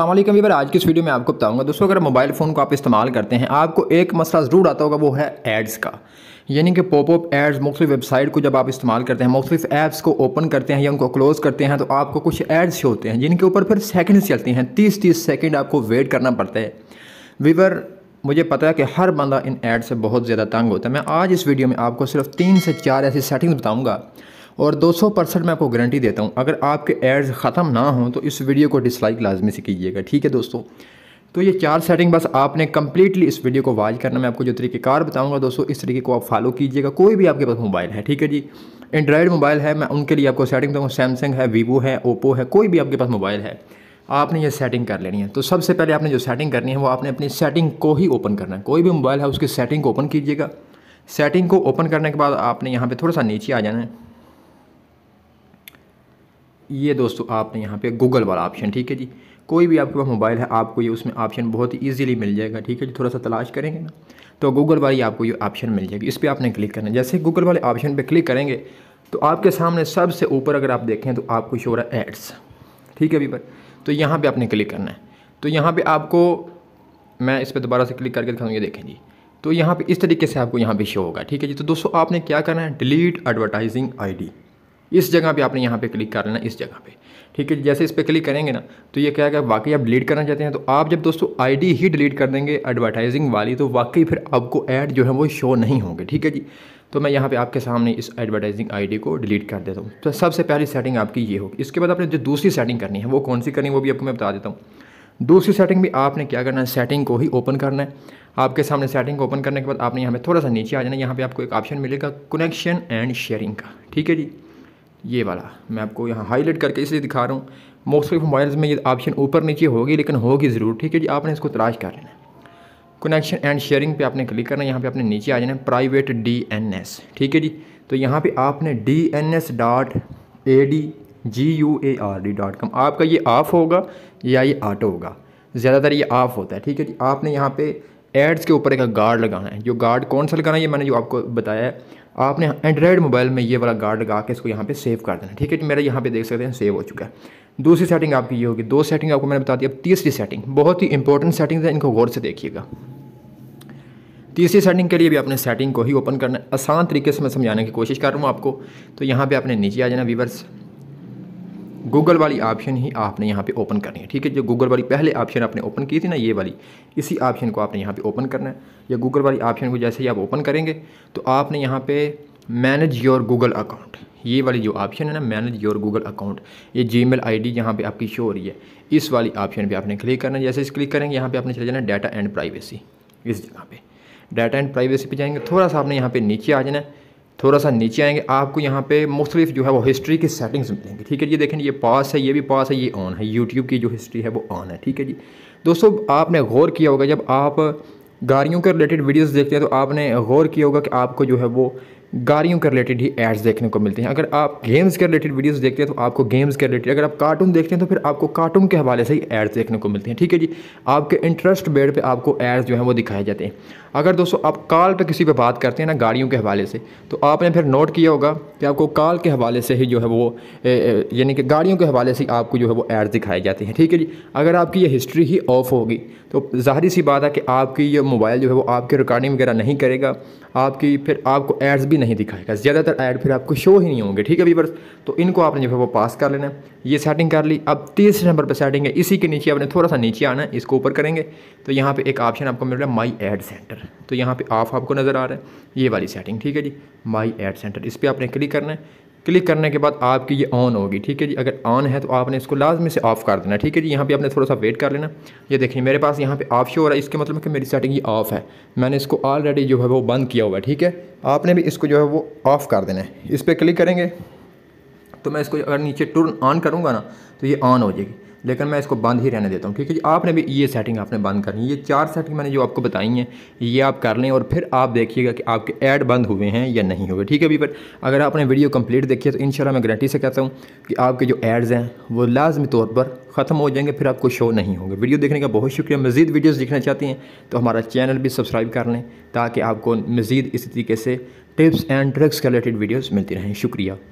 अलमैकम वीबर आज की इस वीडियो में आपको बताऊंगा दोस्तों अगर मोबाइल फ़ोन को आप इस्तेमाल करते हैं आपको एक मसला ज़रूर आता होगा वो है एड्स का यानी कि पॉपअप एड्स मुख्तु वेबसाइट को जब आप इस्तेमाल करते हैं मुख्तु ऐप्स को ओपन करते हैं या उनको क्लोज़ करते हैं तो आपको कुछ एड्स होते हैं जिनके ऊपर फिर सेकेंड्स चलते हैं तीस तीस सेकेंड आपको वेट करना पड़ता है वीवर मुझे पता है कि हर बंदा इन एड से बहुत ज़्यादा तंग होता है मैं आज इस वीडियो में आपको सिर्फ तीन से चार ऐसी सेटिंग्स बताऊँगा और 200 परसेंट मैं आपको गारंटी देता हूँ अगर आपके एड्स ख़त्म ना हो तो इस वीडियो को डिसलाइक लाजमी से कीजिएगा ठीक है दोस्तों तो ये चार सेटिंग बस आपने कम्प्लीटली इस वीडियो को वाच करना मैं आपको जो तरीक़ेकार बताऊँगा दोस्तों इस तरीके को आप फॉलो कीजिएगा कोई भी आपके पास मोबाइल है ठीक है जी एंड्रॉयड मोबाइल है मैं उनके लिए आपको सेटिंग दूँगा सैमसंग है वीवो है ओप्पो है कोई भी आपके पास मोबाइल है आपने ये सेटिंग कर लेनी है तो सबसे पहले आपने जो सेटिंग करनी है वो आपने अपनी सेटिंग को ही ओपन करना है कोई भी मोबाइल है उसकी सेटिंग को ओपन कीजिएगा सेटिंग को ओपन करने के बाद आपने यहाँ पे थोड़ा सा नीचे आ जाना है ये दोस्तों आपने यहाँ पे गूगल वाला ऑप्शन ठीक है जी कोई भी आपके पास मोबाइल है आपको ये उसमें ऑप्शन बहुत ही ईजिली मिल जाएगा ठीक है जी थोड़ा सा तलाश करेंगे ना तो गूगल वाली आपको ये ऑप्शन मिल जाएगी इस पर आपने क्लिक करना जैसे गूगल वाले ऑप्शन पर क्लिक करेंगे तो आपके सामने सबसे ऊपर अगर आप देखें तो आपको शोर है एड्स ठीक है अभी पर तो यहाँ पर आपने क्लिक करना है तो यहाँ पर आपको मैं इस पर दोबारा से क्लिक करके दिखाऊँ ये देखें जी तो यहाँ पे इस तरीके से आपको यहाँ पे शो होगा ठीक है जी तो दोस्तों आपने क्या करना है डिलीट एडवर्टाइजिंग आईडी इस जगह पे आपने यहाँ पे क्लिक कर लेना इस जगह पे ठीक है जैसे इस पर क्लिक करेंगे ना तो ये क्या क्या वाकई आप डिलीट करना चाहते हैं तो आप जब दोस्तों आईडी ही डिलीट कर देंगे एडवर्टाइजिंग वाली तो वाकई फिर आपको ऐड जो है वो शो नहीं होंगे ठीक है जी तो मैं यहाँ पे आपके सामने इस एडवर्टाइजिंग आईडी को डिलीट कर देता हूँ तो सबसे पहली सेटिंग आपकी ये होगी इसके बाद आपने जो दूसरी सेटिंग करनी है वो कौन सी करनी है वो भी आपको मैं बता देता हूँ दूसरी सेटिंग भी आपने क्या करना है सेटिंग को ही ओपन करना है आपके सामने सेटिंग को ओपन करने के बाद आपने यहाँ पर थोड़ा सा नीचे आ जाना यहाँ पर आपको एक ऑप्शन मिलेगा कनेक्शन एंड शेयरिंग का ठीक है जी ये वाला मैं आपको यहाँ हाईलाइट करके इसलिए दिखा रहा हूँ मोस्ट ऑफ मोबाइल्स में ये ऑप्शन ऊपर नीचे होगी लेकिन होगी ज़रूर ठीक है जी आपने इसको तलाश कर लेना कनेक्शन एंड शेयरिंग पे आपने क्लिक करना है यहाँ पे आपने नीचे आ जाना है प्राइवेट डी एन एस ठीक है जी तो यहाँ पे आपने D N S dot A D G U A R D dot com आपका ये ऑफ़ होगा या ये ऑटो होगा ज़्यादातर ये ऑफ़ होता है ठीक है जी आपने यहाँ पे एड्स के ऊपर एक गार्ड लगाना है जो गार्ड कौन सा लगाना है ये मैंने जो आपको बताया है आपने एंड्रॉयड मोबाइल में ये वाला गार्ड लगा के इसको यहाँ पे सेव कर देना ठीक है जी मेरा यहाँ पे देख सकते हैं सेव हो चुका है दूसरी सेटिंग आपकी ये होगी दो सेटिंग आपको मैंने बता दी अब तीसरी सेटिंग बहुत ही इंपॉर्टेंट सेटिंग है इनको गौर से देखिएगा तीसरी सेटिंग के लिए भी आपने सेटिंग को ही ओपन करना है आसान तरीके से मैं समझाने की कोशिश कर रहा हूँ आपको तो यहाँ पर आपने नीचे आ जाना वीवर्स गूगल वाली ऑप्शन ही आपने यहाँ पे ओपन करनी है ठीक है जो गूगल वाली पहले ऑप्शन आपने ओपन की थी ना ये वाली इसी ऑप्शन को आपने यहाँ पे ओपन करना है या गूगल वाली ऑप्शन को जैसे ही आप ओपन करेंगे तो आपने यहाँ पे मैनेज योर गूगल अकाउंट ये वाली जो ऑप्शन है ना मैनेज योर गूगल अकाउंट ये जी मेल आई डी यहाँ पर आपकी शो हो रही है इस वाली ऑप्शन पर आपने क्लिक करना है जैसे इस क्लिक करेंगे यहाँ पर आपने चले जाना डाटा एंड प्राइवेसी इस जगह पर डाटा एंड प्राइवेसी पर जाएंगे थोड़ा सा आपने यहाँ पर नीचे आ जाना है थोड़ा सा नीचे आएंगे आपको यहाँ पे मुख्तलिफ जो है वो हिस्ट्री की सेटिंग्स मिलेंगी ठीक है जी देखें ये पास है ये भी पास है ये ऑन है यूट्यूब की जो हिस्ट्री है वो ऑन है ठीक है जी दोस्तों आपने गौर किया होगा जब आप गाड़ियों के रिलेटेड वीडियोस देखते हैं तो आपने गौर किया होगा कि आपको जो है वो गाड़ियों के रिलेटेड ही एड्स देखने को मिलते हैं अगर आप गेम्स के रिलेटेड वीडियोस देखते हैं तो आपको गेम्स के रिलेटेड अगर आप कार्टून देखते हैं तो फिर आपको कार्टून के हवाले से ही एड्स देखने को मिलते हैं ठीक है जी आपके इंटरेस्ट बेड पे आपको एड्स जो है वो दिखाए जाते हैं अगर दोस्तों आप कॉल पे किसी पे बात करते हैं ना गाड़ियों के हवाले से तो आपने फिर नोट किया होगा कि आपको कॉल के हवाले से ही जो है वो यानी कि गाड़ियों के हवाले से आपको जो है वो एड दिखाए जाते हैं ठीक है जी अगर आपकी ये हिस्ट्री ही ऑफ होगी तो जाहिर सी बात है कि आपकी ये मोबाइल जो है वो आपकी रिकॉर्डिंग वगैरह नहीं करेगा आपकी फिर आपको एड्स भी नहीं दिखाएगा ज़्यादातर एड फिर आपको शो ही नहीं होंगे ठीक है वीवर्स तो इनको आपने जो है वो पास कर लेना है ये सेटिंग कर ली अब तीसरे नंबर पर सेटिंग है इसी के नीचे आपने थोड़ा सा नीचे आना है इसको ऊपर करेंगे तो यहाँ पर एक ऑप्शन आपको मिल रहा है माई एड सेंटर तो यहाँ पे ऑफ आपको नज़र आ रहा है ये वाली सेटिंग ठीक है जी माई एड सेंटर इस पर आपने क्लिक करना है क्लिक करने के बाद आपकी ये ऑन होगी ठीक है जी अगर ऑन है तो आपने इसको लाजमी से ऑफ़ कर देना ठीक है जी यहाँ पे आपने थोड़ा सा वेट कर लेना ये देखिए मेरे पास यहाँ पे ऑफ शो हो रहा है इसके मतलब कि मेरी सेटिंग ये ऑफ़ है मैंने इसको ऑलरेडी जो है वो बंद किया हुआ है ठीक है आपने भी इसको जो है वो ऑफ़ कर देना है इस पर क्लिक करेंगे तो मैं इसको अगर नीचे टर्न ऑन करूँगा ना तो ये ऑन हो जाएगी लेकिन मैं इसको बंद ही रहने देता हूँ ठीक है जी आपने भी ये सेटिंग आपने बंद करनी है ये चार सेटिंग मैंने जो आपको बताई हैं ये आप कर लें और फिर आप देखिएगा कि आपके ऐड बंद हुए हैं या नहीं हुए ठीक है अभी पर अगर आपने वीडियो कंप्लीट देखी है तो इन मैं गारंटी से कहता हूँ कि आपके जो एड्स हैं वो लाजमी तौर पर ख़त्म हो जाएंगे फिर आपको शो नहीं होंगे वीडियो देखने का बहुत शुक्रिया मज़ीद वीडियोज़ देखना चाहती हैं तो हमारा चैनल भी सब्सक्राइब कर लें ताकि आपको मज़ीद इसी तरीके से टिप्स एंड ट्रिक्स के रिलेटेड वीडियोज़ मिलती रहें शुक्रिया